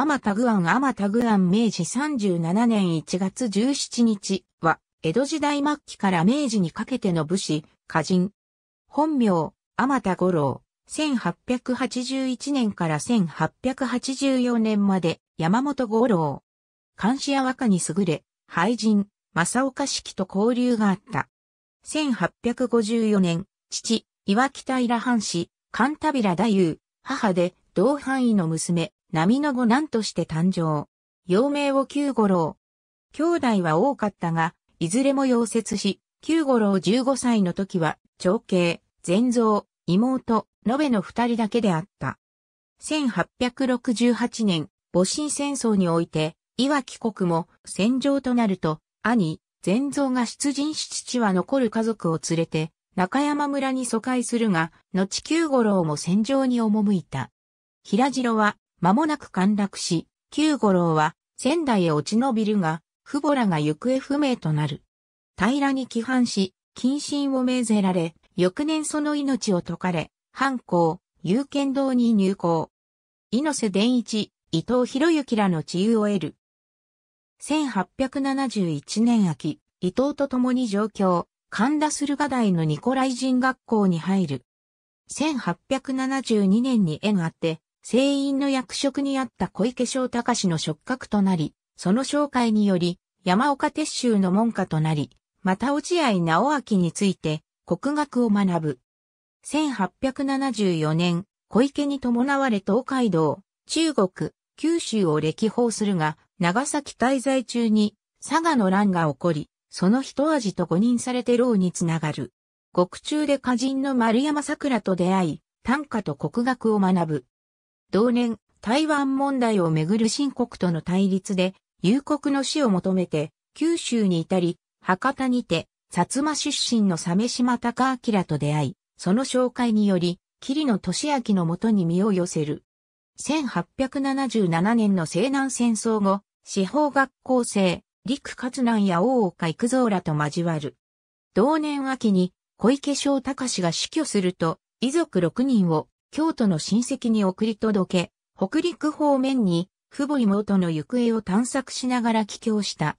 アマタグアンアマタグアン明治37年1月17日は、江戸時代末期から明治にかけての武士、歌人。本名、アマタ五郎。1881年から1884年まで、山本五郎。監視や和歌に優れ、俳人、正岡式と交流があった。1854年、父、岩木平藩士、勘田平太夫、母で、同範囲の娘、波の五男として誕生。幼名を九五郎。兄弟は多かったが、いずれも溶接し、九五郎15歳の時は、長兄、全蔵、妹、延べの二人だけであった。1868年、戊辰戦争において、岩帰国も戦場となると、兄、全蔵が出陣し父は残る家族を連れて、中山村に疎開するが、後九五郎も戦場に赴いた。平城は間もなく陥落し、九五郎は仙台へ落ち延びるが、父母らが行方不明となる。平らに帰還し、謹慎を命ぜられ、翌年その命を解かれ、藩校、有権堂に入校。猪瀬伝一、伊藤博之らの治癒を得る。1871年秋、伊藤と共に上京、神田駿河台のニコライ人学校に入る。1872年に縁あって、声員の役職にあった小池翔隆の触覚となり、その紹介により、山岡鉄州の門下となり、また落合直明について、国学を学ぶ。1874年、小池に伴われ東海道、中国、九州を歴訪するが、長崎滞在中に佐賀の乱が起こり、その一味と誤認されて牢につながる。獄中で歌人の丸山桜と出会い、短歌と国学を学ぶ。同年、台湾問題をめぐる新国との対立で、有国の死を求めて、九州に至り、博多にて、薩摩出身の鮫島隆明と出会い、その紹介により、桐野俊明のもとに身を寄せる。1877年の西南戦争後、司法学校生、陸勝南や大岡育三らと交わる。同年秋に小池翔隆が死去すると、遺族6人を京都の親戚に送り届け、北陸方面に父母妹の行方を探索しながら帰郷した。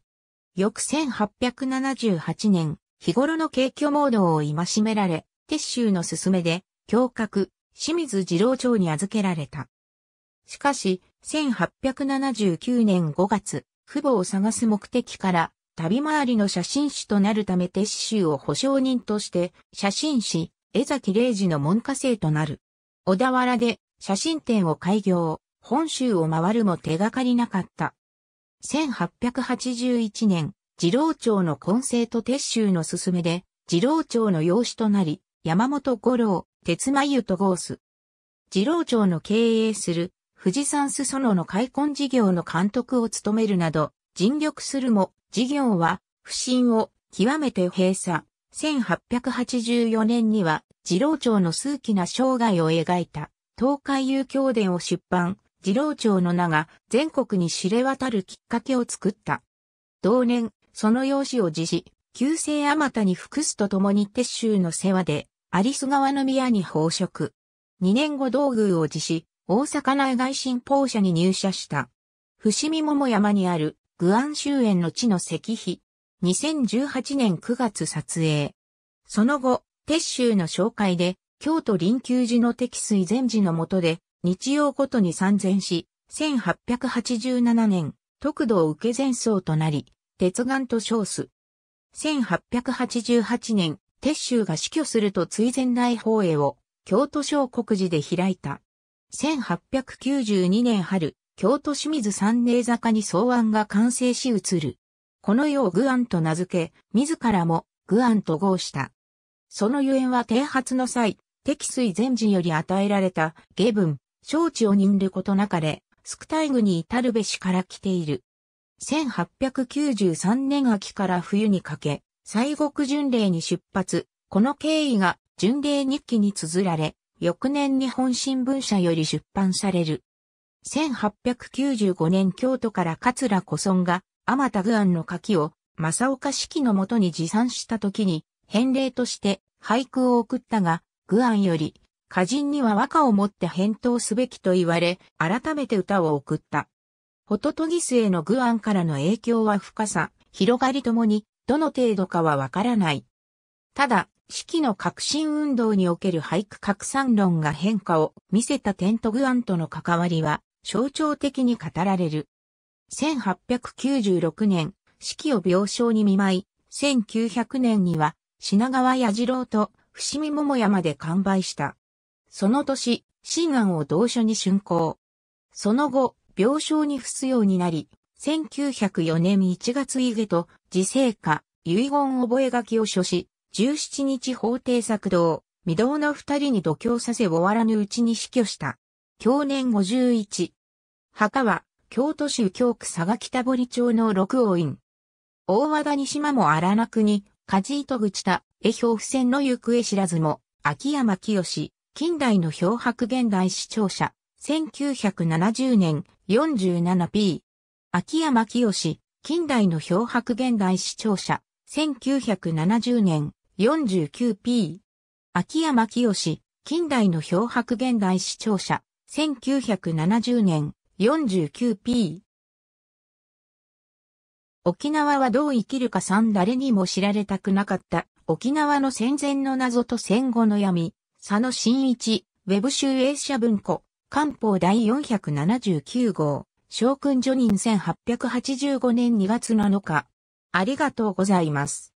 翌1878年、日頃の景挙モードを戒められ、鉄州の勧めで、教閣、清水二郎町に預けられた。しかし、1879年5月、父母を探す目的から、旅回りの写真師となるため鉄州を保証人として、写真師、江崎礼二の門下生となる。小田原で写真展を開業、本州を回るも手がかりなかった。1881年、次郎町の根性と撤収の勧めで、次郎町の養子となり、山本五郎、鉄眉とゴース。次郎町の経営する富士山裾野の開墾事業の監督を務めるなど、尽力するも、事業は不振を極めて閉鎖。1884年には二郎長の数奇な生涯を描いた、東海遊興伝を出版、二郎長の名が全国に知れ渡るきっかけを作った。同年、その養子を辞し、旧姓あまたに服すとともに鉄州の世話で、有栖川宮に奉職。二年後道宮を辞し、大阪内外信奉社に入社した。伏見桃山にある、具安終園の地の石碑。2018年9月撮影。その後、鉄州の紹介で、京都臨休寺の敵水禅寺の下で、日曜ごとに参禅し、1887年、徳道受け前僧となり、鉄眼と称す。1888年、鉄州が死去すると追善大法営を京都小国寺で開いた。1892年春、京都清水三寧坂に草案が完成し移る。この世を愚案と名付け、自らも愚案と号した。そのゆえんは剃発の際、敵水前人より与えられた下文、承知を任ることなかれ、スイグに至るべしから来ている。1893年秋から冬にかけ、西国巡礼に出発、この経緯が巡礼日記に綴られ、翌年日本新聞社より出版される。1895年京都から桂古村が、天田具案の柿を、正岡式のもとに持参した時に、返礼として俳句を送ったが、グアンより、歌人には和歌を持って返答すべきと言われ、改めて歌を送った。ホトトギスへのグアンからの影響は深さ、広がりともに、どの程度かはわからない。ただ、四季の革新運動における俳句拡散論が変化を見せた点とグアンとの関わりは象徴的に語られる。1896年、四季を病床に見舞い、1900年には品川矢次郎と伏見桃屋まで完売した。その年、新安を同書に竣工。その後、病床に伏すようになり、1904年1月イゲと、自生家、遺言覚書を書し、17日法廷作動、未道の二人に度胸させ終わらぬうちに死去した。去年51。墓は、京都市右京区佐賀北堀町の六王院。大和田西間も荒名に、梶糸口田、絵表付箋の行方知らずも、秋山清、近代の漂白現代視聴者、1970年 47p。秋山清、近代の漂白現代視聴者、1970年 49p。秋山清、近代の漂白現代視聴者、1970年 49p。沖縄はどう生きるかさん誰にも知られたくなかった沖縄の戦前の謎と戦後の闇佐野真一ウェブ集英社文庫官報第479号将軍ジ人1885年2月7日ありがとうございます